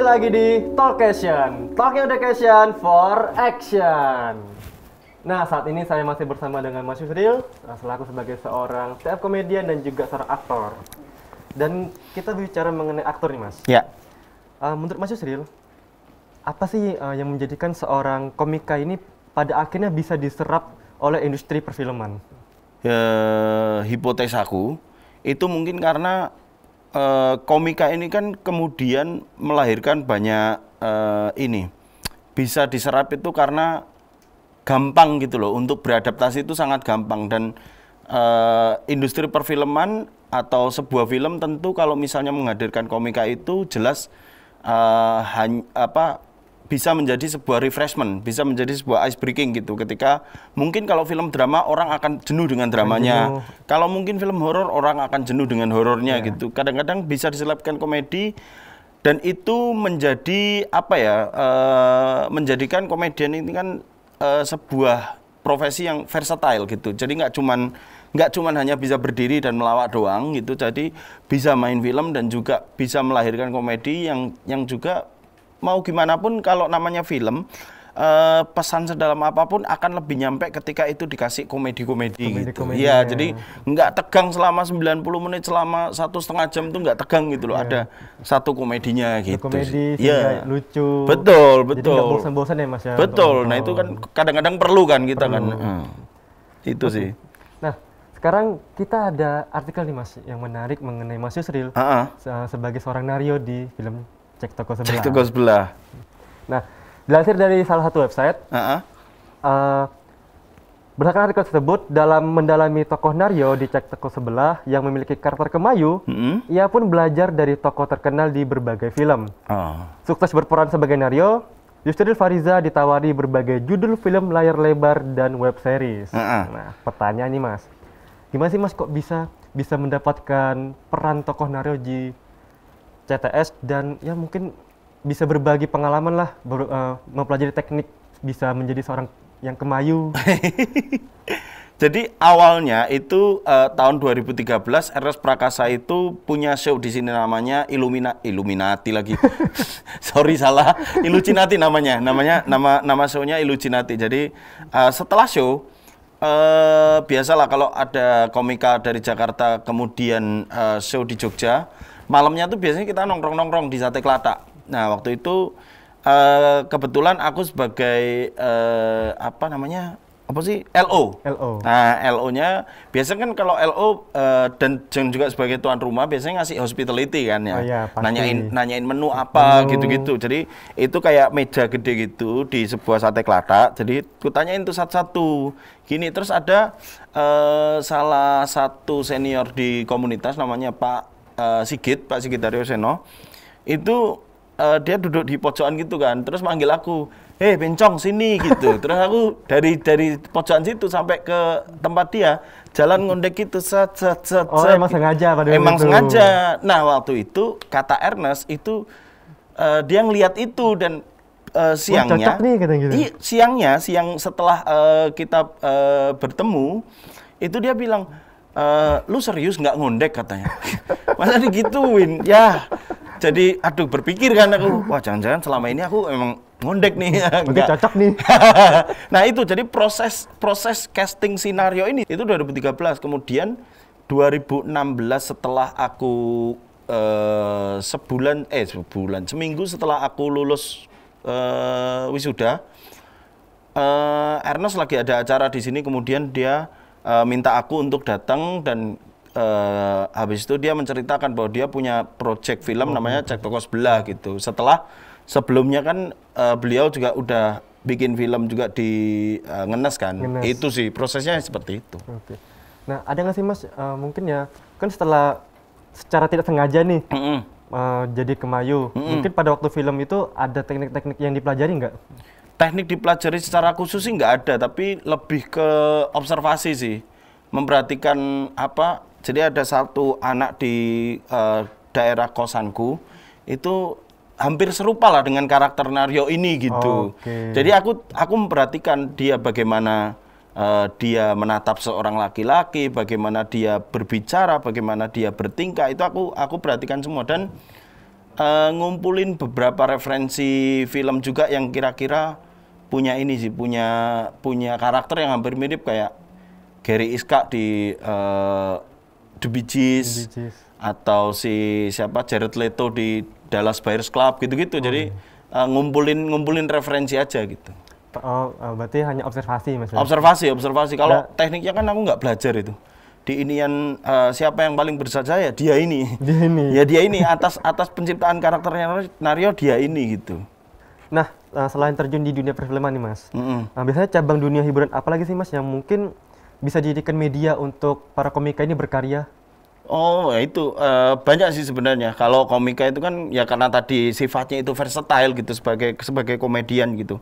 kembali lagi di talk Talkation Talking Education for Action Nah saat ini saya masih bersama dengan Mas Yusril Selaku sebagai seorang stand komedian dan juga seorang aktor Dan kita bicara mengenai aktor nih Mas Ya uh, Menurut Mas Yusril Apa sih uh, yang menjadikan seorang komika ini pada akhirnya bisa diserap oleh industri perfilman? Uh, ya, hipotesaku itu mungkin karena Eh, komika ini kan kemudian melahirkan banyak uh, ini bisa diserap itu karena gampang gitu loh untuk beradaptasi itu sangat gampang dan uh, industri perfilman atau sebuah film tentu kalau misalnya menghadirkan komika itu jelas uh, hany, apa bisa menjadi sebuah refreshment, bisa menjadi sebuah ice breaking gitu. Ketika mungkin kalau film drama orang akan jenuh dengan dramanya. Jenuh. Kalau mungkin film horor orang akan jenuh dengan horornya yeah. gitu. Kadang-kadang bisa diselipkan komedi dan itu menjadi apa ya? Uh, menjadikan komedian ini kan uh, sebuah profesi yang versatile gitu. Jadi nggak cuman nggak cuman hanya bisa berdiri dan melawak doang gitu jadi bisa main film dan juga bisa melahirkan komedi yang yang juga mau gimana pun kalau namanya film uh, pesan sedalam apapun akan lebih nyampe ketika itu dikasih komedi-komedi gitu. Iya, ya. jadi nggak tegang selama 90 menit, selama satu setengah jam itu nggak tegang gitu loh. Yeah. Ada satu komedinya gitu. Komedi, ya. lucu. Betul, betul. Jadi bosan ya mas ya. Betul. Nah itu kan kadang-kadang perlu kan kita kan. perlu. kan. Hmm. Itu okay. sih. Nah sekarang kita ada artikel nih mas yang menarik mengenai Mas Yusril uh -uh. sebagai seorang Nario di film cek toko sebelah. Cek toko sebelah. Nah, dilansir dari salah satu website, uh -huh. uh, berdasarkan artikel tersebut, dalam mendalami tokoh Naryo di cek toko sebelah yang memiliki karakter Kemayu, mm -hmm. ia pun belajar dari tokoh terkenal di berbagai film. Oh. Sukses berperan sebagai Naryo, Yusril Fariza ditawari berbagai judul film layar lebar dan web series. Uh -huh. Nah, pertanyaan nih mas, gimana sih mas kok bisa bisa mendapatkan peran tokoh Naryo di CTS dan ya mungkin bisa berbagi pengalaman lah ber, uh, mempelajari teknik bisa menjadi seorang yang kemayu. Jadi awalnya itu uh, tahun 2013 RS Prakasa itu punya show di sini namanya Illumina Illuminati lagi. Sorry salah, Illuminati namanya. Namanya nama nama show-nya Illuminati. Jadi uh, setelah show uh, biasalah kalau ada komika dari Jakarta kemudian uh, show di Jogja malamnya tuh biasanya kita nongkrong-nongkrong di Sate Kelata. Nah, waktu itu uh, kebetulan aku sebagai uh, apa namanya? apa sih LO. LO. Nah, LO-nya biasanya kan kalau LO uh, eh, dan juga sebagai tuan rumah biasanya ngasih hospitality kan ya. Oh, ya nanyain nanyain menu apa gitu-gitu. Jadi itu kayak meja gede gitu di sebuah sate kelata. Jadi kutanyain tuh satu-satu. Gini terus ada uh, salah satu senior di komunitas namanya Pak Eh, Sigit Pak Sigit Daryo Seno itu uh, dia duduk di pojokan gitu kan terus manggil aku hei eh, bencong sini gitu terus aku dari dari pojokan situ sampai ke tempat dia jalan ngondek gitu set set set, set. oh set. emang sengaja pada emang itu. sengaja nah waktu itu kata Ernest itu uh, dia ngelihat itu dan uh, siangnya oh, nih, kata gitu. i, iya, siangnya siang setelah uh, kita uh, bertemu itu dia bilang Eh, lu serius nggak ngondek katanya masa digituin ya jadi aduh berpikir kan aku wah jangan-jangan selama ini aku emang ngondek nih nggak cocok nih nah itu jadi proses proses casting sinario ini itu 2013 kemudian 2016 setelah aku uh, sebulan eh sebulan seminggu setelah aku lulus uh, wisuda uh, Ernest lagi ada acara di sini kemudian dia Eh, minta aku untuk datang dan uh, habis itu dia menceritakan bahwa dia punya project film oh. namanya Cek Toko Belah gitu. Setelah sebelumnya kan uh, beliau juga udah bikin film juga di uh, Ngenes kan. Ngenes. Itu sih prosesnya seperti itu. Okay. Nah, ada nggak sih Mas uh, mungkin ya kan setelah secara tidak sengaja nih mm -hmm. Uh, jadi kemayu. Mm -hmm. Mungkin pada waktu film itu ada teknik-teknik yang dipelajari nggak? teknik dipelajari secara khusus sih nggak ada, tapi lebih ke observasi sih, memperhatikan apa. Jadi ada satu anak di uh, daerah kosanku itu hampir serupa lah dengan karakter Naryo ini gitu. Okay. Jadi aku aku memperhatikan dia bagaimana uh, dia menatap seorang laki-laki, bagaimana dia berbicara, bagaimana dia bertingkah itu aku aku perhatikan semua dan uh, ngumpulin beberapa referensi film juga yang kira-kira punya ini sih punya punya karakter yang hampir mirip kayak Gary Iska di uh, The Beaches atau si siapa Jared Leto di Dallas Buyers Club gitu-gitu. Oh. Jadi uh, ngumpulin ngumpulin referensi aja gitu. Oh, eh, berarti hanya observasi maksudnya? Observasi, observasi. Kalau nah, tekniknya kan aku nggak belajar itu. Di inian uh, siapa yang paling bersaja ya dia ini. Dia ini. ya dia ini atas atas penciptaan karakternya Nario dia ini gitu. Nah, uh, selain terjun di dunia perfilman nih mas, mm -hmm. nah, biasanya cabang dunia hiburan apalagi sih mas yang mungkin bisa dijadikan media untuk para komika ini berkarya? Oh ya itu uh, banyak sih sebenarnya. Kalau komika itu kan ya karena tadi sifatnya itu versatile gitu sebagai sebagai komedian gitu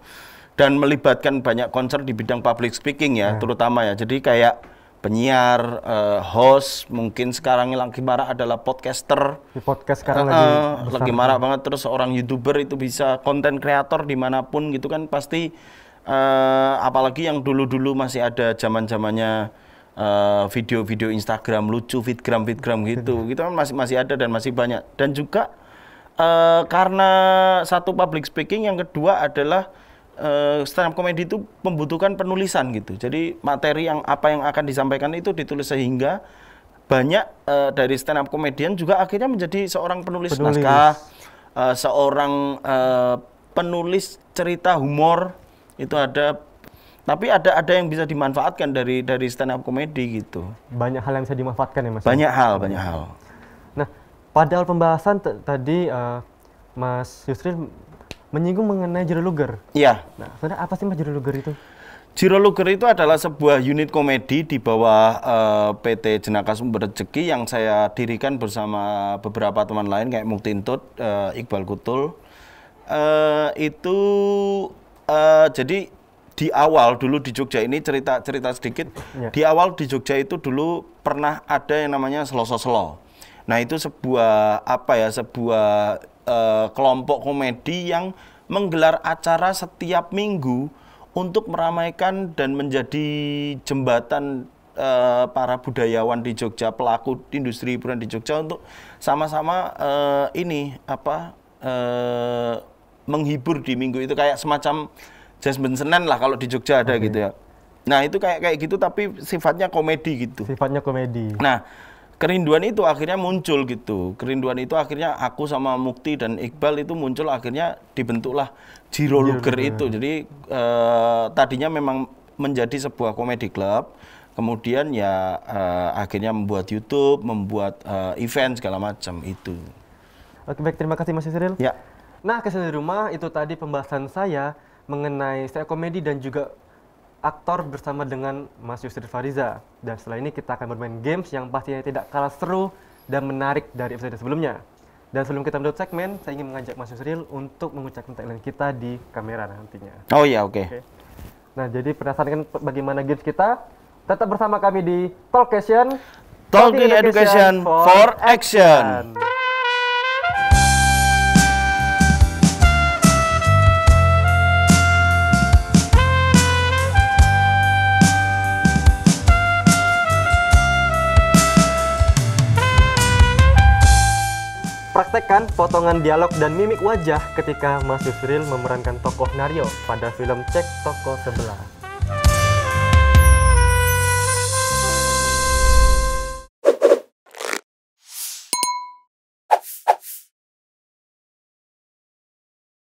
dan melibatkan banyak konser di bidang public speaking ya ya. terutama ya. Jadi kayak penyiar, uh, host, mungkin sekarang lagi marah adalah podcaster. Di podcast sekarang uh, lagi eh, lagi marah banget terus seorang youtuber itu bisa konten kreator dimanapun gitu kan pasti uh, apalagi yang dulu-dulu masih ada zaman zamannya video video-video Instagram lucu, fitgram, fitgram gitu, gitu kan masih masih ada dan masih banyak dan juga uh, karena satu public speaking yang kedua adalah uh, eh, stand up comedy itu membutuhkan penulisan gitu. Jadi materi yang apa yang akan disampaikan itu ditulis sehingga banyak uh, dari stand up comedian juga akhirnya menjadi seorang penulis, penulis. naskah, uh, seorang uh, penulis cerita humor itu ada tapi ada ada yang bisa dimanfaatkan dari dari stand up comedy gitu. Banyak hal yang bisa dimanfaatkan ya Mas. Banyak hal, banyak hal. Nah, padahal pembahasan tadi uh, Mas Yusril menyinggung mengenai Jiro Luger. Iya. Nah, sebenarnya apa sih Mas Jiro Luger itu? Jiro Luger itu adalah sebuah unit komedi di bawah uh, eh, PT Jenaka Sumber Rezeki yang saya dirikan bersama beberapa teman lain kayak Muktintut, uh, eh, Iqbal Kutul. Uh, itu uh, jadi di awal dulu di Jogja ini cerita cerita sedikit. ya. Di awal di Jogja itu dulu pernah ada yang namanya seloso selo. Nah itu sebuah apa ya sebuah Eh, kelompok komedi yang menggelar acara setiap minggu untuk meramaikan dan menjadi jembatan uh, para budayawan di Jogja, pelaku industri hiburan di Jogja untuk sama-sama uh, ini apa uh, menghibur di minggu itu kayak semacam Jasmine Senen lah kalau di Jogja ada okay. gitu ya. Nah, itu kayak kayak gitu tapi sifatnya komedi gitu. Sifatnya komedi. Nah, kerinduan itu akhirnya muncul gitu. Kerinduan itu akhirnya aku sama Mukti dan Iqbal itu muncul akhirnya dibentuklah Jiro iya, Luger ya, itu. Jadi uh, tadinya memang menjadi sebuah komedi klub. Kemudian ya uh, akhirnya membuat YouTube, membuat uh, event segala macam itu. Oke baik, terima kasih Mas Yusril. Ya. Nah, kesan di rumah itu tadi pembahasan saya mengenai stand komedi dan juga aktor bersama dengan Mas Yusri Fariza. Dan setelah ini kita akan bermain games yang pastinya tidak kalah seru dan menarik dari episode sebelumnya. Dan sebelum kita menutup segmen, saya ingin mengajak Mas Yusril untuk mengucapkan tagline kita di kamera nantinya. Oh iya, oke. Okay. Okay. Nah, jadi penasaran kan bagaimana games kita? Tetap bersama kami di Talkation. Talking, Talking Education, Education for, Action. action. Praktekkan potongan dialog dan mimik wajah ketika Mas Yusril memerankan tokoh Nario pada film Cek Toko Sebelah.